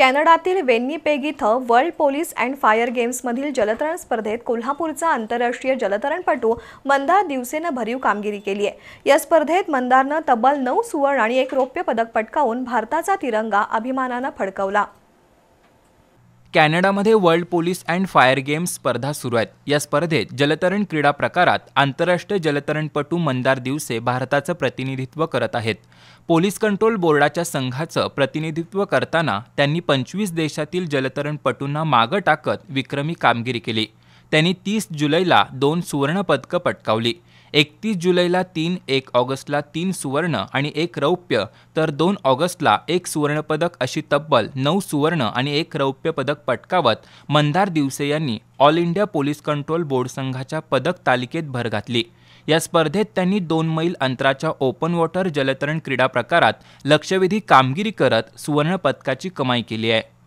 कॅनडातील Winnipeg इथं world police and fire गेम्समधील जलतरण स्पर्धेत कोल्हापूरचा आंतरराष्ट्रीय जलतरणपटू मंदार दिवसेनं भरीव कामगिरी केली आहे या स्पर्धेत मंदारनं तब्बल नऊ सुवर्ण आणि एक रौप्य पदक पटकावून भारताचा तिरंगा अभिमानानं फडकवला कॅनडामध्ये world police and fire games स्पर्धा सुरू आहेत या स्पर्धेत जलतरण क्रीडा प्रकारात आंतरराष्ट्रीय जलतरणपटू मंदार दिवसे भारताचं प्रतिनिधित्व करत आहेत पोलीस कंट्रोल बोर्डाच्या संघाचं प्रतिनिधित्व करताना त्यांनी पंचवीस देशातील जलतरणपटूंना मागं टाकत विक्रमी कामगिरी केली त्यांनी तीस जुलैला दोन सुवर्णपदकं पटकावली एकतीस जुलैला तीन एक ऑगस्टला तीन सुवर्ण आणि एक रौप्य तर दोन ऑगस्टला एक सुवर्णपदक अशी तब्बल नऊ सुवर्ण आणि एक रौप्य पदक पटकावत मंदार दिवसे यांनी all India police control board संघाच्या पदक तालिकेत भर घातली या स्पर्धेत त्यांनी दोन मैल अंतराच्या ओपन वॉटर जलतरण क्रीडा प्रकारात लक्षवेधी कामगिरी करत सुवर्णपदकाची कमाई केली आहे